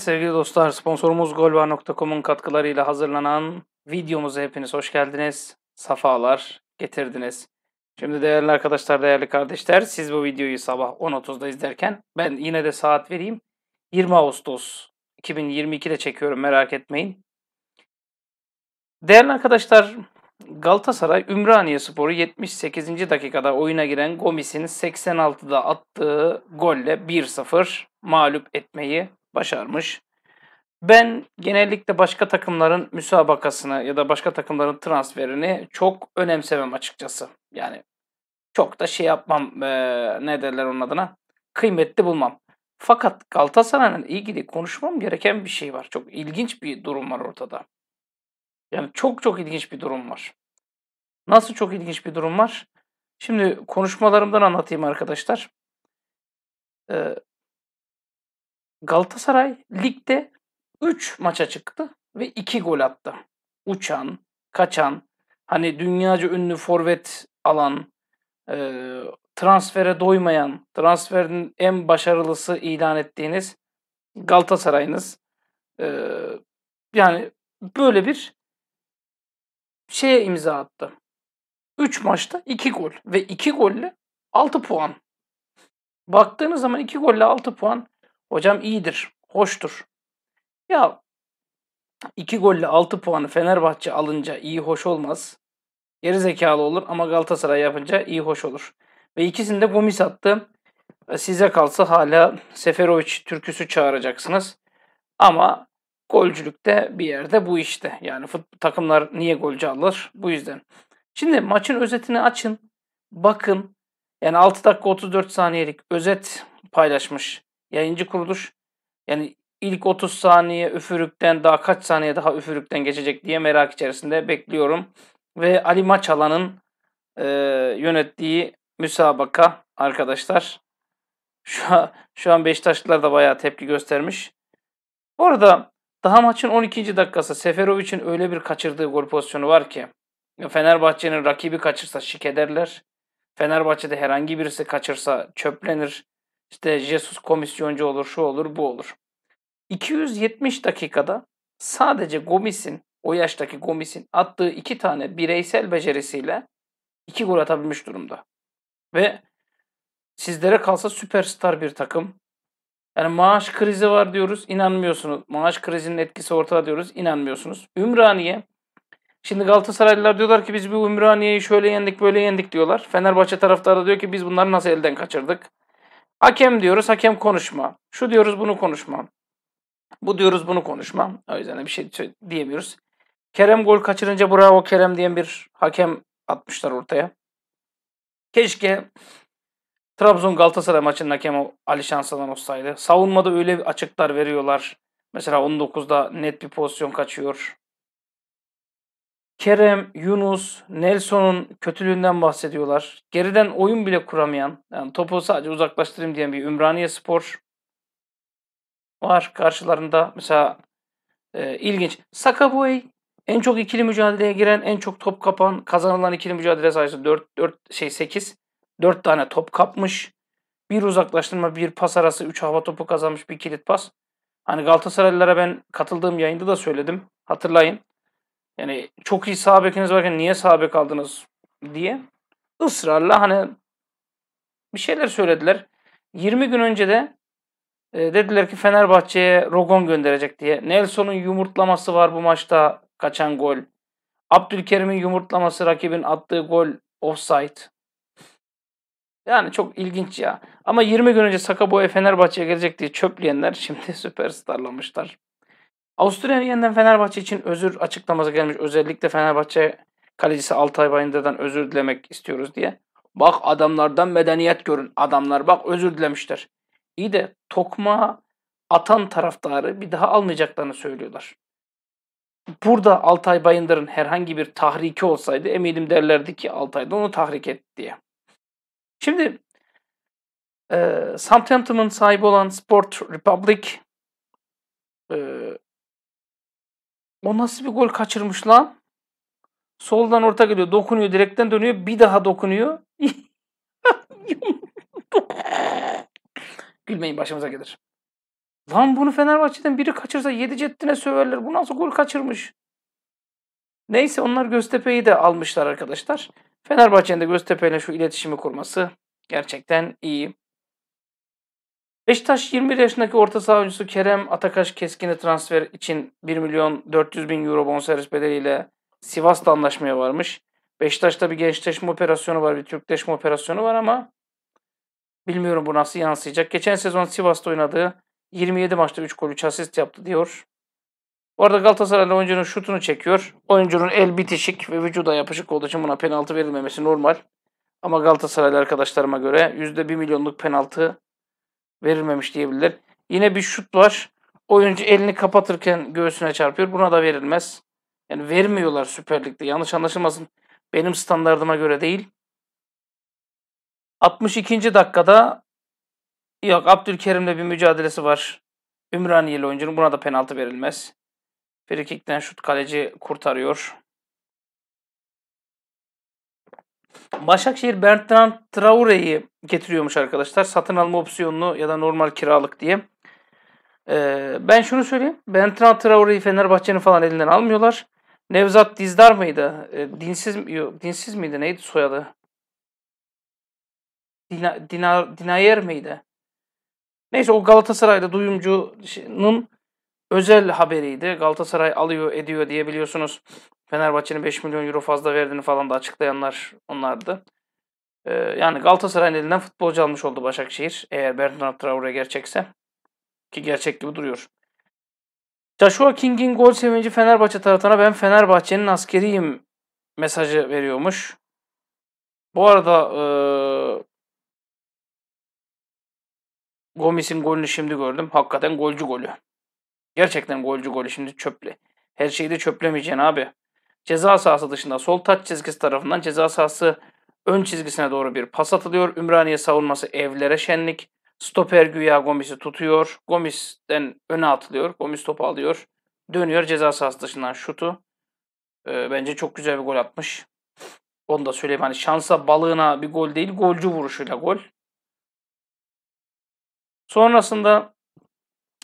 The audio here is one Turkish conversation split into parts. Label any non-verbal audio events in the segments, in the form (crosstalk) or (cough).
Evet sevgili dostlar sponsorumuz golvar.com'un katkılarıyla hazırlanan videomuza hepiniz hoş geldiniz. Safalar getirdiniz. Şimdi değerli arkadaşlar, değerli kardeşler siz bu videoyu sabah 10.30'da izlerken ben yine de saat vereyim. 20 Ağustos 2022'de çekiyorum merak etmeyin. Değerli arkadaşlar Galatasaray Ümraniye Sporu 78. dakikada oyuna giren Gomis'in 86'da attığı golle 1-0 mağlup etmeyi başarmış. Ben genellikle başka takımların müsabakasını ya da başka takımların transferini çok önemsemem açıkçası. Yani çok da şey yapmam e, ne derler onun adına kıymetli bulmam. Fakat Galatasaray'la ilgili konuşmam gereken bir şey var. Çok ilginç bir durum var ortada. Yani çok çok ilginç bir durum var. Nasıl çok ilginç bir durum var? Şimdi konuşmalarımdan anlatayım arkadaşlar. Ee, Galatasaray ligde 3 maça çıktı ve 2 gol attı. Uçan, kaçan, hani dünyaca ünlü forvet alan, e, transfere doymayan, transferin en başarılısı ilan ettiğiniz Galatasaray'ınız. E, yani böyle bir şeye imza attı. 3 maçta 2 gol ve 2 golle 6 puan. Baktığınız zaman 2 golle 6 puan Hocam iyidir, hoştur. Ya 2 golle 6 puanı Fenerbahçe alınca iyi hoş olmaz. Geri zekalı olur ama Galatasaray yapınca iyi hoş olur. Ve ikisinde de Gomis attı. E, size kalsa hala Seferovic türküsü çağıracaksınız. Ama golcülükte bir yerde bu işte. Yani fut, takımlar niye golcü alır? Bu yüzden. Şimdi maçın özetini açın. Bakın. Yani 6 dakika 34 saniyelik özet paylaşmış yayıncı kuruluş yani ilk 30 saniye üfürükten daha kaç saniye daha üfürükten geçecek diye merak içerisinde bekliyorum. Ve Ali Maçalan'ın e, yönettiği müsabaka arkadaşlar. (laughs) Şu an, şu an Beşiktaşlılar da bayağı tepki göstermiş. Bu arada daha maçın 12. dakikası Seferovic'in öyle bir kaçırdığı gol pozisyonu var ki Fenerbahçe'nin rakibi kaçırsa şik ederler. Fenerbahçe'de herhangi birisi kaçırsa çöplenir. İşte Jesus komisyoncu olur, şu olur, bu olur. 270 dakikada sadece Gomis'in, o yaştaki Gomis'in attığı iki tane bireysel becerisiyle iki gol atabilmiş durumda. Ve sizlere kalsa süperstar bir takım. Yani maaş krizi var diyoruz, inanmıyorsunuz. Maaş krizinin etkisi ortada diyoruz, inanmıyorsunuz. Ümraniye Şimdi Galatasaraylılar diyorlar ki biz bu Ümraniye'yi şöyle yendik böyle yendik diyorlar. Fenerbahçe taraftarı diyor ki biz bunları nasıl elden kaçırdık. Hakem diyoruz, hakem konuşma. Şu diyoruz, bunu konuşma. Bu diyoruz, bunu konuşma. O yüzden bir şey diyemiyoruz. Kerem gol kaçırınca bravo Kerem diyen bir hakem atmışlar ortaya. Keşke Trabzon Galatasaray maçının hakemi Ali Şansalan olsaydı. Savunmada öyle açıklar veriyorlar. Mesela 19'da net bir pozisyon kaçıyor. Kerem, Yunus, Nelson'un kötülüğünden bahsediyorlar. Geriden oyun bile kuramayan, yani topu sadece uzaklaştırayım diyen bir Ümraniye Spor var karşılarında. Mesela e, ilginç. Sakaboy en çok ikili mücadeleye giren, en çok top kapan, kazanılan ikili mücadele sayısı 4, 4 şey 8. 4 tane top kapmış. Bir uzaklaştırma, bir pas arası, 3 hava topu kazanmış, bir kilit pas. Hani Galatasaraylılara ben katıldığım yayında da söyledim. Hatırlayın. Yani çok iyi sağ bekiniz varken niye sağ bek aldınız diye ısrarla hani bir şeyler söylediler. 20 gün önce de e, dediler ki Fenerbahçe'ye Rogon gönderecek diye. Nelson'un yumurtlaması var bu maçta kaçan gol. Abdülkerim'in yumurtlaması rakibin attığı gol offside. Yani çok ilginç ya. Ama 20 gün önce Sakaboya Fenerbahçe'ye gelecek diye çöpleyenler şimdi (laughs) süperstarlamışlar. Avusturya'nın yeniden Fenerbahçe için özür açıklaması gelmiş. Özellikle Fenerbahçe kalecisi Altay Bayındır'dan özür dilemek istiyoruz diye. Bak adamlardan medeniyet görün. Adamlar bak özür dilemişler. İyi de tokma atan taraftarı bir daha almayacaklarını söylüyorlar. Burada Altay Bayındır'ın herhangi bir tahriki olsaydı eminim derlerdi ki Altay da onu tahrik etti diye. Şimdi e, Southampton'ın sahibi olan Sport Republic e, o nasıl bir gol kaçırmış lan? Soldan orta geliyor. Dokunuyor. Direkten dönüyor. Bir daha dokunuyor. (laughs) Gülmeyin başımıza gelir. Lan bunu Fenerbahçe'den biri kaçırsa yedi cettine söverler. Bu nasıl gol kaçırmış? Neyse onlar Göztepe'yi de almışlar arkadaşlar. Fenerbahçe'nin de Göztepe şu iletişimi kurması gerçekten iyi. Beşiktaş 21 yaşındaki orta saha oyuncusu Kerem Atakaş Keskin'i transfer için 1 milyon 400 bin euro bonservis bedeliyle Sivas'ta anlaşmaya varmış. Beşiktaş'ta bir gençleşme operasyonu var, bir Türkleşme operasyonu var ama bilmiyorum bu nasıl yansıyacak. Geçen sezon Sivas'ta oynadığı 27 maçta 3 gol 3 asist yaptı diyor. Bu arada Galatasaraylı oyuncunun şutunu çekiyor. Oyuncunun el bitişik ve vücuda yapışık olduğu için buna penaltı verilmemesi normal. Ama Galatasaraylı arkadaşlarıma göre %1 milyonluk penaltı verilmemiş diyebilirler. Yine bir şut var. Oyuncu elini kapatırken göğsüne çarpıyor. Buna da verilmez. Yani vermiyorlar Süper Lig'de. Yanlış anlaşılmasın. Benim standardıma göre değil. 62. dakikada yok Abdülkerim'le bir mücadelesi var. Ümraniyeli oyuncunun buna da penaltı verilmez. Frikikten şut kaleci kurtarıyor. Başakşehir Bertrand Traore'yi getiriyormuş arkadaşlar. Satın alma opsiyonlu ya da normal kiralık diye. Ee, ben şunu söyleyeyim. Bertrand Traore'yi Fenerbahçe'nin falan elinden almıyorlar. Nevzat Dizdar mıydı? E, dinsiz, yok, dinsiz miydi? Neydi soyadı? Dina, Dina, Dinayer miydi? Neyse o Galatasaray'da duyumcunun özel haberiydi. Galatasaray alıyor ediyor diye biliyorsunuz. Fenerbahçe'nin 5 milyon euro fazla verdiğini falan da açıklayanlar onlardı. Ee, yani Galatasaray'ın elinden futbolcu almış oldu Başakşehir. Eğer Bernard Traore gerçekse. Ki gerçek gibi duruyor. Joshua King'in gol sevinci Fenerbahçe tarafına ben Fenerbahçe'nin askeriyim mesajı veriyormuş. Bu arada e, Gomis'in golünü şimdi gördüm. Hakikaten golcü golü. Gerçekten golcü golü şimdi çöple. Her şeyi de çöplemeyeceksin abi. Ceza sahası dışında sol taç çizgisi tarafından ceza sahası ön çizgisine doğru bir pas atılıyor. Ümraniye savunması evlere şenlik. Stoper güya Gomis'i tutuyor. Gomis'den öne atılıyor. Gomis topu alıyor. Dönüyor ceza sahası dışından şutu. E, bence çok güzel bir gol atmış. Onu da söyleyeyim. Hani şansa balığına bir gol değil. Golcü vuruşuyla gol. Sonrasında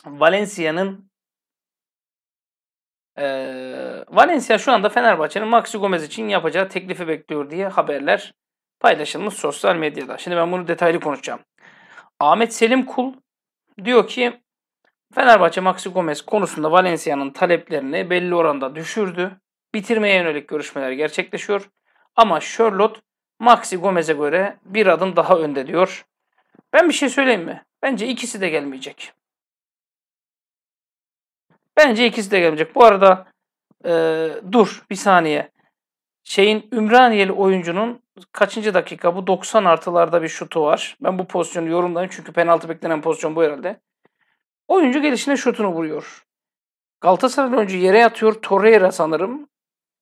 Valencia'nın ee, Valencia şu anda Fenerbahçe'nin Maxi Gomez için yapacağı teklifi bekliyor diye haberler paylaşılmış sosyal medyada. Şimdi ben bunu detaylı konuşacağım. Ahmet Selim Kul diyor ki Fenerbahçe Maxi Gomez konusunda Valencia'nın taleplerini belli oranda düşürdü. Bitirmeye yönelik görüşmeler gerçekleşiyor. Ama Charlotte Maxi Gomez'e göre bir adım daha önde diyor. Ben bir şey söyleyeyim mi? Bence ikisi de gelmeyecek. Bence ikisi de gelmeyecek. Bu arada e, dur bir saniye. Şeyin Ümraniyeli oyuncunun kaçıncı dakika? Bu 90 artılarda bir şutu var. Ben bu pozisyonu yorumlayayım çünkü penaltı beklenen pozisyon bu herhalde. Oyuncu gelişine şutunu vuruyor. Galatasaray oyuncu yere yatıyor. Torreira sanırım.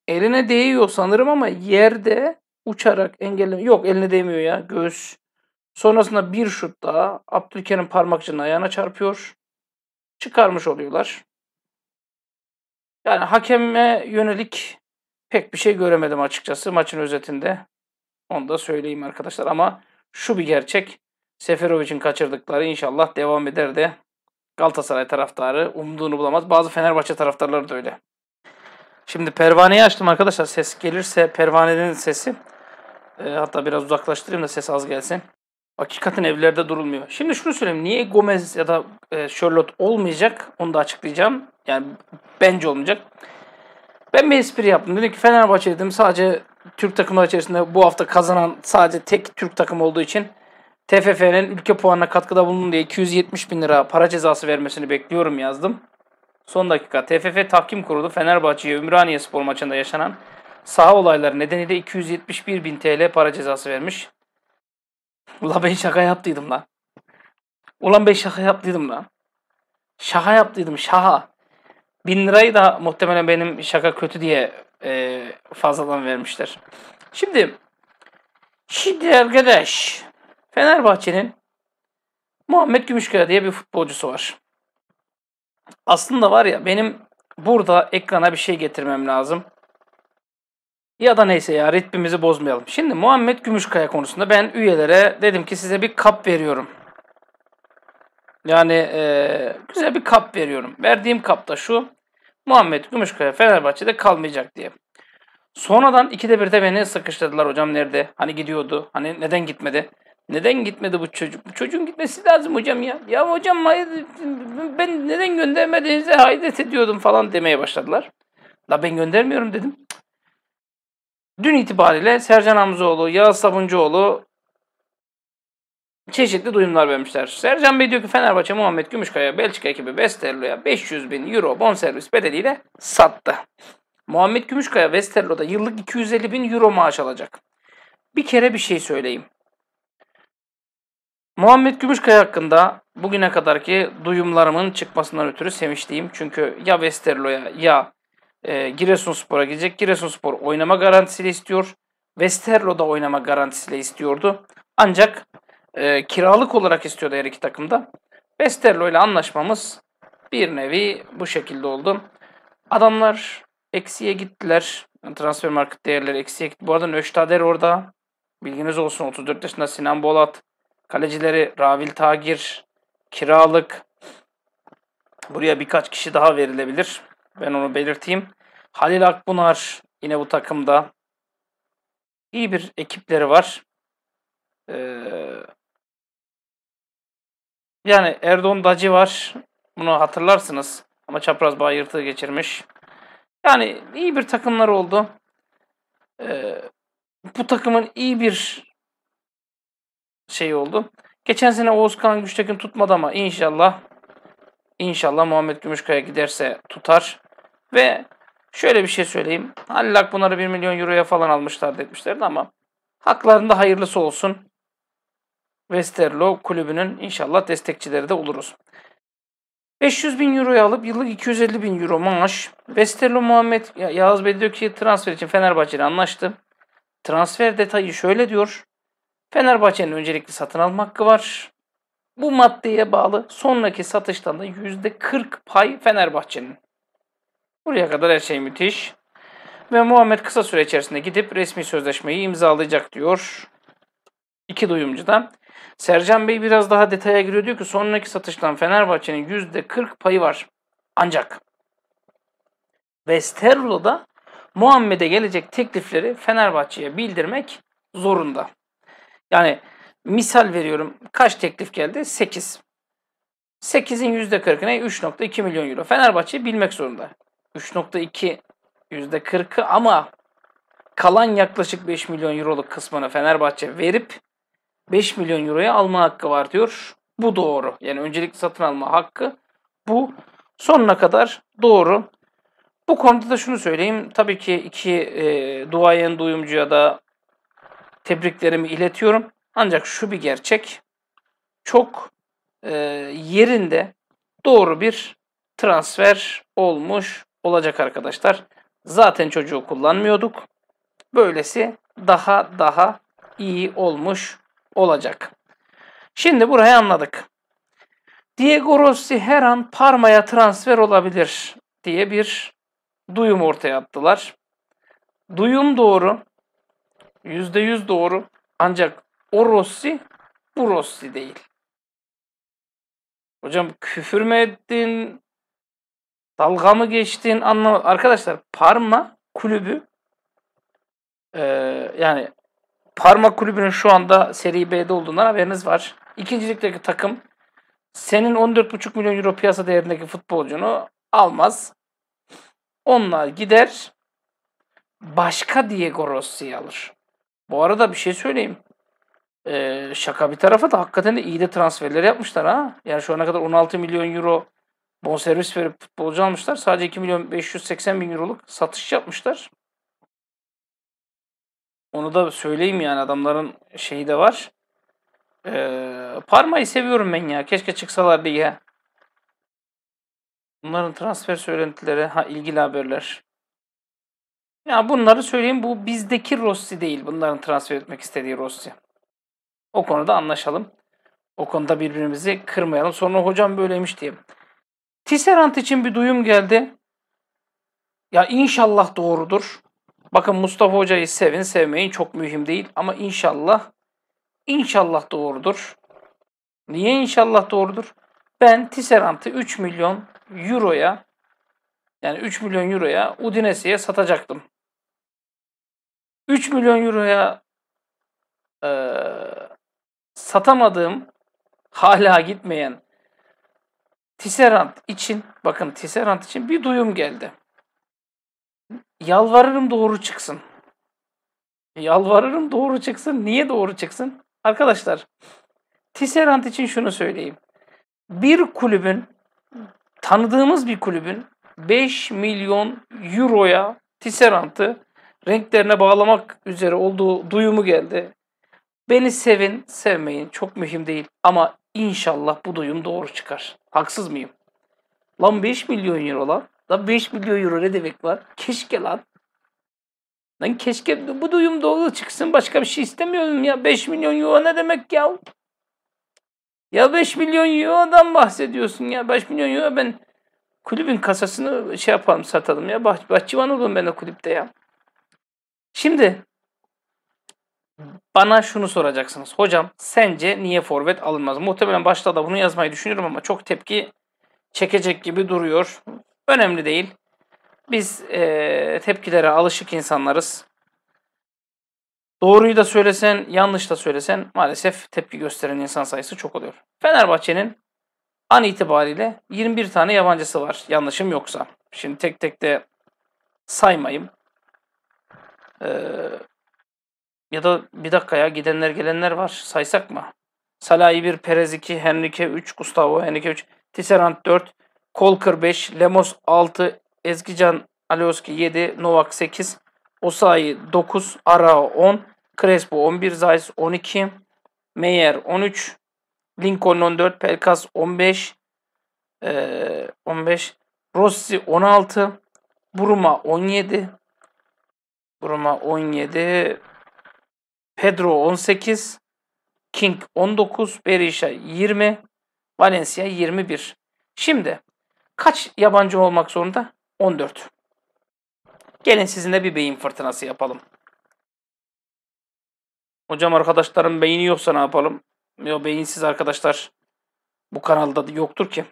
Eline değiyor sanırım ama yerde uçarak engellemiyor. Yok eline değmiyor ya. Göğüs. Sonrasında bir şut daha Abdülkerim parmakçının ayağına çarpıyor. Çıkarmış oluyorlar. Yani hakeme yönelik pek bir şey göremedim açıkçası maçın özetinde. Onu da söyleyeyim arkadaşlar ama şu bir gerçek. Seferovic'in kaçırdıkları inşallah devam eder de Galatasaray taraftarı umduğunu bulamaz. Bazı Fenerbahçe taraftarları da öyle. Şimdi pervaneyi açtım arkadaşlar. Ses gelirse pervanenin sesi. E, hatta biraz uzaklaştırayım da ses az gelsin. Hakikaten evlerde durulmuyor. Şimdi şunu söyleyeyim. Niye Gomez ya da e, Charlotte olmayacak? Onu da açıklayacağım. Yani bence olmayacak. Ben bir espri yaptım. Dedim ki Fenerbahçe dedim sadece Türk takımı içerisinde bu hafta kazanan sadece tek Türk takım olduğu için TFF'nin ülke puanına katkıda bulunun diye 270 bin lira para cezası vermesini bekliyorum yazdım. Son dakika TFF tahkim kurulu Fenerbahçe'ye Ümraniye spor maçında yaşanan saha olayları nedeniyle 271 bin TL para cezası vermiş. Ulan ben şaka yaptıydım lan. Ulan ben şaka yaptıydım lan. Şaka yaptıydım şaha. Bin lirayı da muhtemelen benim şaka kötü diye e, fazladan vermişler. Şimdi şimdi arkadaş Fenerbahçe'nin Muhammed Gümüşkaya diye bir futbolcusu var. Aslında var ya benim burada ekrana bir şey getirmem lazım. Ya da neyse ya ritmimizi bozmayalım. Şimdi Muhammed Gümüşkaya konusunda ben üyelere dedim ki size bir kap veriyorum. Yani e, güzel bir kap veriyorum. Verdiğim kap da şu. Muhammed Gümüşkaya Fenerbahçe'de kalmayacak diye. Sonradan ikide birde beni sıkıştırdılar hocam nerede? Hani gidiyordu? Hani neden gitmedi? Neden gitmedi bu çocuk? Bu çocuğun gitmesi lazım hocam ya. Ya hocam ben neden göndermediğinize hayret ediyordum falan demeye başladılar. La ben göndermiyorum dedim. Dün itibariyle Sercan Hamzoğlu, Yağız Sabuncuoğlu çeşitli duyumlar vermişler. Sercan Bey diyor ki Fenerbahçe Muhammed Gümüşkaya Belçika ekibi Westerlo'ya 500 bin euro bonservis bedeliyle sattı. Muhammed Gümüşkaya Westerlo'da yıllık 250 bin euro maaş alacak. Bir kere bir şey söyleyeyim. Muhammed Gümüşkaya hakkında bugüne kadarki duyumlarımın çıkmasından ötürü sevinçliyim. Çünkü ya Westerlo'ya ya e, Giresunspor'a gidecek. Giresunspor oynama garantisiyle istiyor. Westerlo'da oynama garantisiyle istiyordu. Ancak e, kiralık olarak istiyordu her iki takımda. Westerlo ile anlaşmamız bir nevi bu şekilde oldu. Adamlar eksiye gittiler. Transfer market değerleri eksiye gitti. Bu arada Nöştader orada. Bilginiz olsun 34 yaşında Sinan Bolat. Kalecileri Ravil Tagir, kiralık. Buraya birkaç kişi daha verilebilir. Ben onu belirteyim. Halil Akbunar yine bu takımda. İyi bir ekipleri var. Ee, yani Erdoğan Dacı var. Bunu hatırlarsınız. Ama çapraz bağ yırtığı geçirmiş. Yani iyi bir takımlar oldu. Ee, bu takımın iyi bir şey oldu. Geçen sene Oğuzkan Güçtekin tutmadı ama inşallah inşallah Muhammed Gümüşkaya giderse tutar. Ve şöyle bir şey söyleyeyim. Hallak bunları 1 milyon euroya falan almışlar demişlerdi ama haklarında hayırlısı olsun. Westerlo kulübünün inşallah destekçileri de oluruz. 500 bin euroya alıp yıllık 250 bin euro maaş. Westerlo Muhammed Yağız Bey diyor ki transfer için Fenerbahçe ile anlaştı. Transfer detayı şöyle diyor. Fenerbahçe'nin öncelikli satın alma hakkı var. Bu maddeye bağlı sonraki satıştan da %40 pay Fenerbahçe'nin. Buraya kadar her şey müthiş. Ve Muhammed kısa süre içerisinde gidip resmi sözleşmeyi imzalayacak diyor. İki duyumcudan. Sercan Bey biraz daha detaya giriyor. Diyor ki sonraki satıştan Fenerbahçe'nin %40 payı var. Ancak Westerlo'da Muhammed'e gelecek teklifleri Fenerbahçe'ye bildirmek zorunda. Yani misal veriyorum kaç teklif geldi? 8. 8'in %40'ına 3.2 milyon euro. Fenerbahçe bilmek zorunda. 3.2 yüzde %40'ı ama kalan yaklaşık 5 milyon euroluk kısmını Fenerbahçe verip 5 milyon euroya alma hakkı var diyor. Bu doğru. Yani öncelikli satın alma hakkı bu sonuna kadar doğru. Bu konuda da şunu söyleyeyim. Tabii ki iki e, duayen duyumcuya da tebriklerimi iletiyorum. Ancak şu bir gerçek. Çok e, yerinde doğru bir transfer olmuş olacak arkadaşlar. Zaten çocuğu kullanmıyorduk. Böylesi daha daha iyi olmuş olacak. Şimdi burayı anladık. Diego Rossi her an Parma'ya transfer olabilir diye bir duyum ortaya attılar. Duyum doğru. %100 doğru. Ancak o Rossi bu Rossi değil. Hocam küfür mü ettin? Dalga mı geçtin anlamı Arkadaşlar Parma kulübü e, yani Parma kulübünün şu anda Seri B'de olduğundan haberiniz var. İkincilikteki takım senin 14,5 milyon euro piyasa değerindeki futbolcunu almaz. Onlar gider başka Diego Rossi'yi alır. Bu arada bir şey söyleyeyim. Ee, şaka bir tarafa da hakikaten de iyi de transferleri yapmışlar ha. Yani şu ana kadar 16 milyon euro bonservis verip futbolcu almışlar. Sadece 2 milyon 580 bin euroluk satış yapmışlar. Onu da söyleyeyim yani adamların şeyi de var. Ee, Parma'yı seviyorum ben ya. Keşke çıksalar diye. Bunların transfer söylentileri, ha ilgili haberler. Ya bunları söyleyeyim. Bu bizdeki Rossi değil. Bunların transfer etmek istediği Rossi. O konuda anlaşalım. O konuda birbirimizi kırmayalım. Sonra hocam böyleymiş diyeyim. Tisserant için bir duyum geldi. Ya inşallah doğrudur. Bakın Mustafa Hoca'yı sevin sevmeyin çok mühim değil ama inşallah inşallah doğrudur. Niye inşallah doğrudur? Ben Tisserant'ı 3 milyon euroya yani 3 milyon euroya Udinese'ye satacaktım. 3 milyon euroya e, satamadığım hala gitmeyen Tisserand için, bakın Tisserand için bir duyum geldi. Yalvarırım doğru çıksın. Yalvarırım doğru çıksın. Niye doğru çıksın? Arkadaşlar, Tisserand için şunu söyleyeyim. Bir kulübün, tanıdığımız bir kulübün 5 milyon euroya Tisserand'ı renklerine bağlamak üzere olduğu duyumu geldi. Beni sevin, sevmeyin çok mühim değil. Ama İnşallah bu duyum doğru çıkar. Haksız mıyım? Lan 5 milyon euro lan. Lan 5 milyon euro ne demek var? Keşke lan. Lan keşke bu duyum doğru çıksın. Başka bir şey istemiyorum ya. 5 milyon euro ne demek ya? Ya 5 milyon eurodan bahsediyorsun ya. 5 milyon euro ben kulübün kasasını şey yapalım satalım ya. Bah bahçıvan olurum ben o kulüpte ya. Şimdi bana şunu soracaksınız. Hocam sence niye forvet alınmaz? Muhtemelen başta da bunu yazmayı düşünüyorum ama çok tepki çekecek gibi duruyor. Önemli değil. Biz e, tepkilere alışık insanlarız. Doğruyu da söylesen, yanlış da söylesen maalesef tepki gösteren insan sayısı çok oluyor. Fenerbahçe'nin an itibariyle 21 tane yabancısı var yanlışım yoksa. Şimdi tek tek de saymayayım. Ee, ya da bir dakika ya gidenler gelenler var saysak mı? Salai 1, Perez 2, Henrique 3, Gustavo Henrique 3, Tisserand 4, Kolker 5, Lemos 6, Ezgican Alioski 7, Novak 8, Osayi 9, Ara 10, Crespo 11, Zayis 12, Meyer 13, Lincoln 14, Pelkas 15, ee, 15, Rossi 16, Buruma 17, Buruma 17, Pedro 18, King 19, Berisha 20, Valencia 21. Şimdi kaç yabancı olmak zorunda? 14. Gelin sizinle bir beyin fırtınası yapalım. Hocam arkadaşların beyni yoksa ne yapalım? Yo beyinsiz arkadaşlar bu kanalda yoktur ki.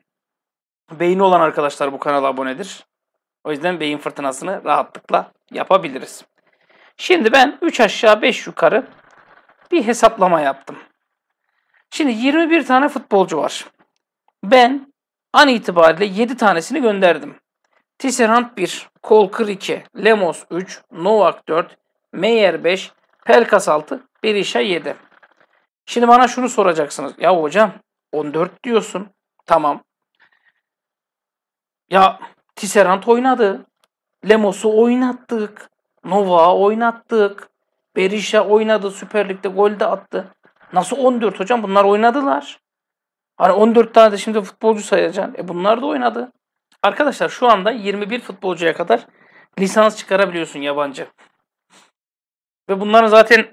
Beyni olan arkadaşlar bu kanala abonedir. O yüzden beyin fırtınasını rahatlıkla yapabiliriz. Şimdi ben 3 aşağı 5 yukarı bir hesaplama yaptım. Şimdi 21 tane futbolcu var. Ben an itibariyle 7 tanesini gönderdim. Tisserand 1, Kolkır 2, Lemos 3, Novak 4, Meyer 5, Pelkas 6, Berisha 7. Şimdi bana şunu soracaksınız. Ya hocam 14 diyorsun. Tamam. Ya Tisserand oynadı. Lemos'u oynattık. Nova oynattık. Berisha oynadı Süper Lig'de gol de attı. Nasıl 14 hocam? Bunlar oynadılar. Hani 14 tane de şimdi futbolcu sayacaksın. E bunlar da oynadı. Arkadaşlar şu anda 21 futbolcuya kadar lisans çıkarabiliyorsun yabancı. Ve bunların zaten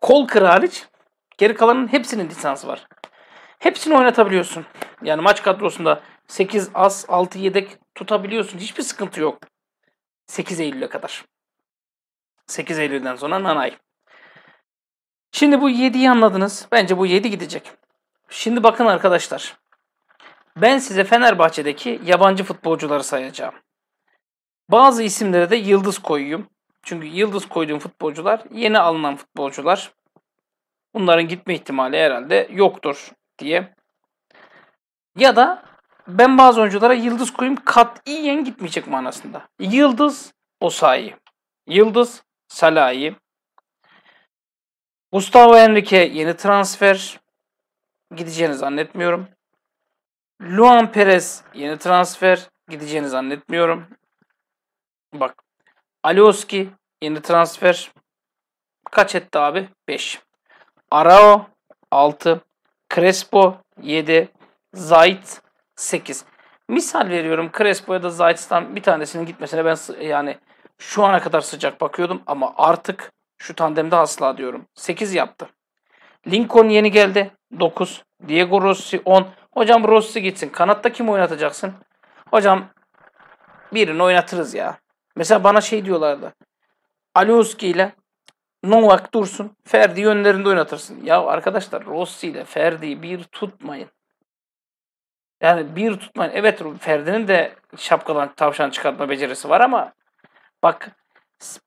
kol kraliç, geri kalanın hepsinin lisansı var. Hepsini oynatabiliyorsun. Yani maç kadrosunda 8 as 6 yedek tutabiliyorsun. Hiçbir sıkıntı yok. 8 Eylül'e kadar. 8 Eylül'den sonra nanay. Şimdi bu 7'yi anladınız. Bence bu 7 gidecek. Şimdi bakın arkadaşlar. Ben size Fenerbahçe'deki yabancı futbolcuları sayacağım. Bazı isimlere de yıldız koyayım. Çünkü yıldız koyduğum futbolcular yeni alınan futbolcular. Bunların gitme ihtimali herhalde yoktur diye. Ya da ben bazı oyunculara yıldız koyayım kat katiyen gitmeyecek manasında. Yıldız Osayi. Yıldız Salahi. Gustavo Henrique yeni transfer. Gideceğini zannetmiyorum. Luan Perez yeni transfer. Gideceğini zannetmiyorum. Bak. Alioski yeni transfer. Kaç etti abi? 5. Arao 6. Crespo 7. Zayt 8. Misal veriyorum Crespo ya da Zayt'tan bir tanesinin gitmesine ben yani şu ana kadar sıcak bakıyordum ama artık şu tandemde asla diyorum. 8 yaptı. Lincoln yeni geldi. 9. Diego Rossi 10. Hocam Rossi gitsin. Kanatta kim oynatacaksın? Hocam birini oynatırız ya. Mesela bana şey diyorlardı. Alioski ile Novak dursun. Ferdi yönlerinde oynatırsın. Ya arkadaşlar Rossi ile Ferdi'yi bir tutmayın. Yani bir tutman. Evet Ferdi'nin de şapkadan tavşan çıkartma becerisi var ama bak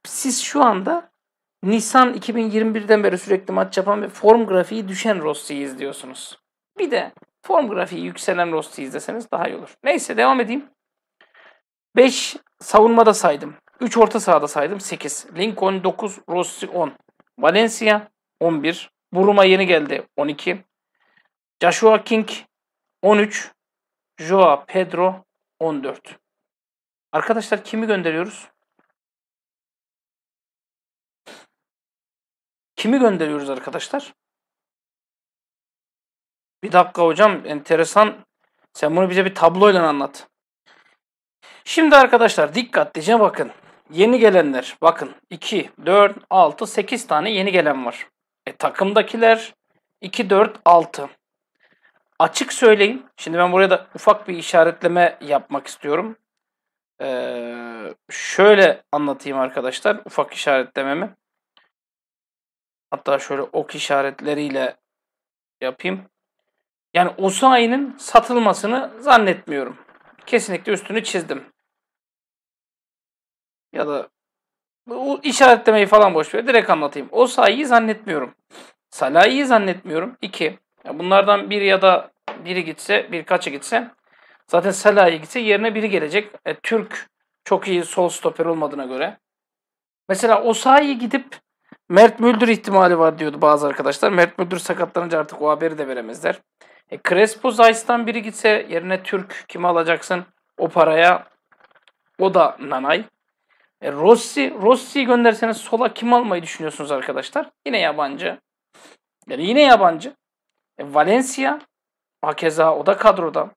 siz şu anda Nisan 2021'den beri sürekli maç yapan ve form grafiği düşen Rossi'yi izliyorsunuz. Bir de form grafiği yükselen Rossi'yi izleseniz daha iyi olur. Neyse devam edeyim. 5 savunmada saydım. 3 orta sahada saydım 8. Lincoln 9, Rossi 10. Valencia 11. Buruma yeni geldi 12. Joshua King 13. Joao Pedro 14. Arkadaşlar kimi gönderiyoruz? Kimi gönderiyoruz arkadaşlar? Bir dakika hocam enteresan. Sen bunu bize bir tabloyla anlat. Şimdi arkadaşlar dikkatlice bakın. Yeni gelenler bakın 2, 4, 6, 8 tane yeni gelen var. E takımdakiler 2, 4, 6 açık söyleyin. Şimdi ben buraya da ufak bir işaretleme yapmak istiyorum. Ee, şöyle anlatayım arkadaşlar ufak işaretlememi. Hatta şöyle ok işaretleriyle yapayım. Yani Osayi'nin satılmasını zannetmiyorum. Kesinlikle üstünü çizdim. Ya da o işaretlemeyi falan boş ver. Direkt anlatayım. Osayi'yi zannetmiyorum. Salayi'yi zannetmiyorum. İki. bunlardan bir ya da biri gitse, birkaçı gitse zaten Salah'ı gitse yerine biri gelecek. E, Türk çok iyi sol stoper olmadığına göre. Mesela Osayi gidip Mert Müldür ihtimali var diyordu bazı arkadaşlar. Mert Müldür sakatlanınca artık o haberi de veremezler. E, Crespo Zayt'tan biri gitse yerine Türk kimi alacaksın o paraya? O da Nanay. E, Rossi, Rossi'yi gönderseniz sola kim almayı düşünüyorsunuz arkadaşlar? Yine yabancı. Yani yine yabancı. E, Valencia Hakeza o da kadroda.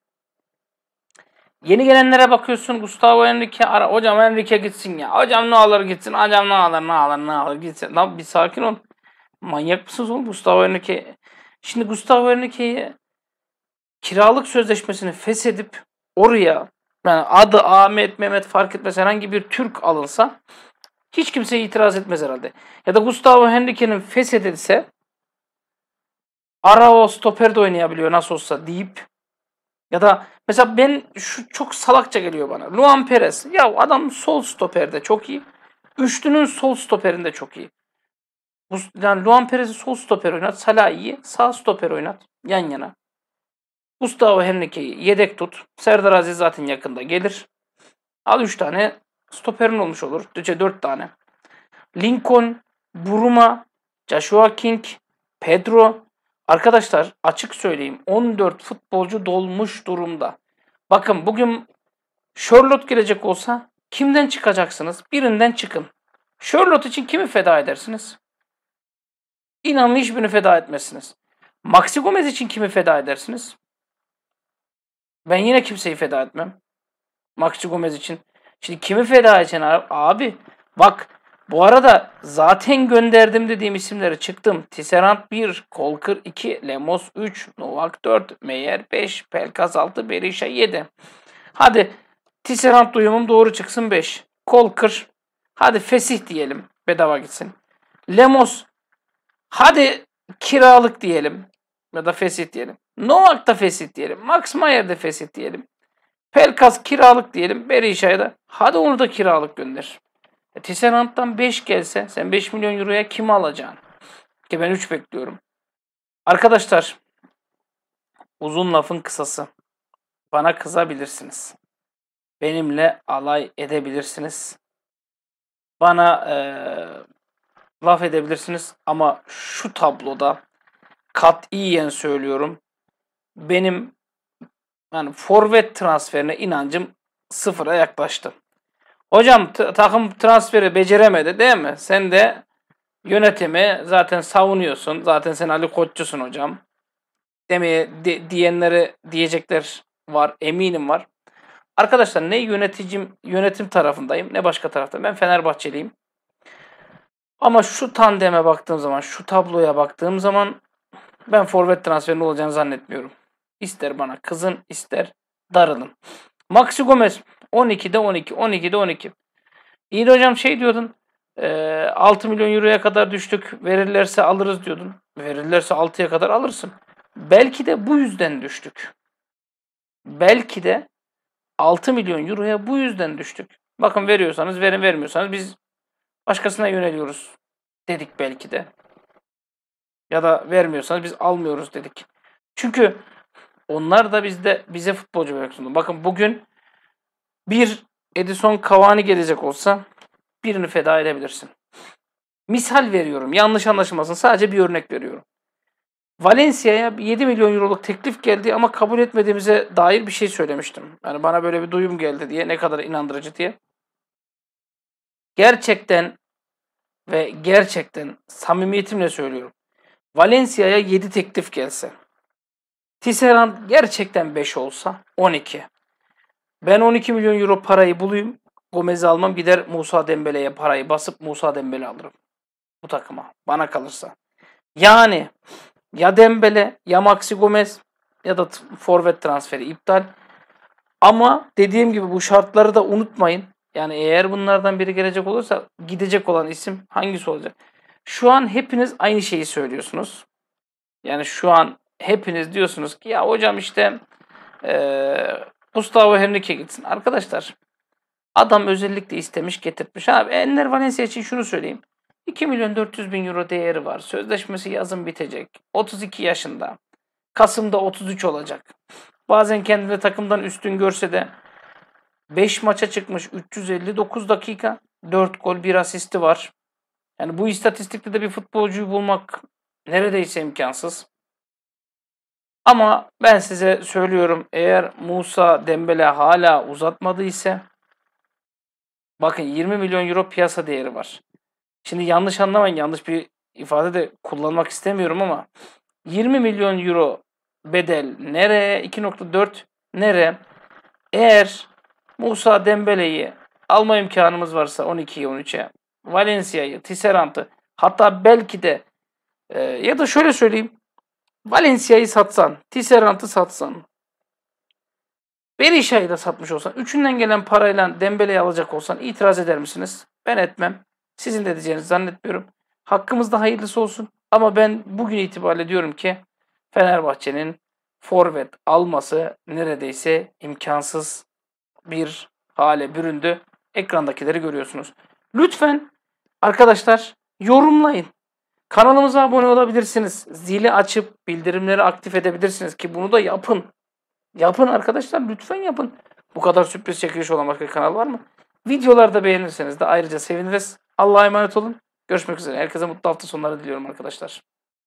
Yeni gelenlere bakıyorsun Gustavo Henrique ara. Hocam Henrique gitsin ya. Hocam ne alır gitsin. Hocam ne alır ne alır ne alır gitsin. Lan bir sakin ol. Manyak mısınız oğlum Gustavo Henrique? Şimdi Gustavo Henrique'yi kiralık sözleşmesini feshedip oraya yani adı Ahmet, Mehmet fark etmez herhangi bir Türk alınsa hiç kimse itiraz etmez herhalde. Ya da Gustavo Henrique'nin feshedilse Ara o stoper de oynayabiliyor nasıl olsa deyip ya da mesela ben şu çok salakça geliyor bana. Luan Perez. Ya adam sol stoperde çok iyi. Üçlünün sol stoperinde çok iyi. Bu, yani Luan Perez'i sol stoper oynat. Salah iyi. Sağ stoper oynat. Yan yana. Gustavo Henrique'yi yedek tut. Serdar Aziz zaten yakında gelir. Al 3 tane stoperin olmuş olur. Düce şey, 4 tane. Lincoln, Buruma, Joshua King, Pedro, Arkadaşlar açık söyleyeyim 14 futbolcu dolmuş durumda. Bakın bugün Charlotte gelecek olsa kimden çıkacaksınız? Birinden çıkın. Charlotte için kimi feda edersiniz? İnanın hiçbirini feda etmezsiniz. Maxi Gomez için kimi feda edersiniz? Ben yine kimseyi feda etmem. Maxi Gomez için. Şimdi kimi feda edeceksin abi? Bak bu arada zaten gönderdim dediğim isimlere çıktım. Tisserand 1, Kolkır 2, Lemos 3, Novak 4, Meyer 5, Pelkas 6, Berisha 7. Hadi Tisserand duyumum doğru çıksın 5. Kolkır hadi Fesih diyelim bedava gitsin. Lemos hadi kiralık diyelim ya da Fesih diyelim. Novak da Fesih diyelim. Max Mayer de Fesih diyelim. Pelkas kiralık diyelim. Berisha'ya da hadi onu da kiralık gönder. E, Tisserand'dan 5 gelse sen 5 milyon euroya kimi alacaksın? Ki ben 3 bekliyorum. Arkadaşlar uzun lafın kısası. Bana kızabilirsiniz. Benimle alay edebilirsiniz. Bana e, laf edebilirsiniz ama şu tabloda katiyen söylüyorum. Benim yani forvet transferine inancım sıfıra yaklaştı. Hocam takım transferi beceremedi değil mi? Sen de yönetimi zaten savunuyorsun. Zaten sen Ali Koççusun hocam. Demeye de, diyenleri diyecekler var eminim var. Arkadaşlar ne yöneticim yönetim tarafındayım ne başka tarafta. Ben Fenerbahçeliyim. Ama şu tandeme baktığım zaman, şu tabloya baktığım zaman ben forvet transferinin olacağını zannetmiyorum. İster bana kızın, ister darılın. Maxi Gomez 12'de 12, 12'de 12. İyi de hocam şey diyordun, 6 e, milyon euroya kadar düştük, verirlerse alırız diyordun. Verirlerse 6'ya kadar alırsın. Belki de bu yüzden düştük. Belki de 6 milyon euroya bu yüzden düştük. Bakın veriyorsanız verin vermiyorsanız biz başkasına yöneliyoruz dedik belki de. Ya da vermiyorsanız biz almıyoruz dedik. Çünkü onlar da bizde bize futbolcu bıraksın. Bakın bugün bir Edison Cavani gelecek olsa birini feda edebilirsin. Misal veriyorum. Yanlış anlaşılmasın. Sadece bir örnek veriyorum. Valencia'ya 7 milyon euroluk teklif geldi ama kabul etmediğimize dair bir şey söylemiştim. Yani bana böyle bir duyum geldi diye ne kadar inandırıcı diye. Gerçekten ve gerçekten samimiyetimle söylüyorum. Valencia'ya 7 teklif gelse. Tisserand gerçekten 5 olsa 12. Ben 12 milyon euro parayı bulayım. Gomez'i almam gider Musa Dembele'ye parayı basıp Musa Dembele alırım. Bu takıma. Bana kalırsa. Yani ya Dembele ya Maxi Gomez ya da forvet transferi iptal. Ama dediğim gibi bu şartları da unutmayın. Yani eğer bunlardan biri gelecek olursa gidecek olan isim hangisi olacak? Şu an hepiniz aynı şeyi söylüyorsunuz. Yani şu an hepiniz diyorsunuz ki ya hocam işte ee, Gustavo Henrique gitsin. Arkadaşlar adam özellikle istemiş getirtmiş. Abi Enner Valencia için şunu söyleyeyim. 2 milyon 400 bin euro değeri var. Sözleşmesi yazın bitecek. 32 yaşında. Kasım'da 33 olacak. Bazen kendini takımdan üstün görse de 5 maça çıkmış 359 dakika. 4 gol 1 asisti var. Yani bu istatistikte de bir futbolcuyu bulmak neredeyse imkansız. Ama ben size söylüyorum eğer Musa Dembele hala uzatmadı ise bakın 20 milyon euro piyasa değeri var. Şimdi yanlış anlamayın yanlış bir ifade de kullanmak istemiyorum ama 20 milyon euro bedel nereye 2.4 nere? eğer Musa Dembele'yi alma imkanımız varsa 12'ye 13'e Valencia'yı, Tisserant'ı hatta belki de e, ya da şöyle söyleyeyim Valencia'yı satsan, Tisserant'ı satsan, Berisha'yı da satmış olsan, üçünden gelen parayla Dembele'yi alacak olsan itiraz eder misiniz? Ben etmem. Sizin de edeceğinizi zannetmiyorum. Hakkımızda hayırlısı olsun. Ama ben bugün itibariyle diyorum ki Fenerbahçe'nin forvet alması neredeyse imkansız bir hale büründü. Ekrandakileri görüyorsunuz. Lütfen arkadaşlar yorumlayın. Kanalımıza abone olabilirsiniz. Zili açıp bildirimleri aktif edebilirsiniz ki bunu da yapın. Yapın arkadaşlar lütfen yapın. Bu kadar sürpriz çekiliş olan başka kanal var mı? Videolarda beğenirseniz de ayrıca seviniriz. Allah'a emanet olun. Görüşmek üzere. Herkese mutlu hafta sonları diliyorum arkadaşlar.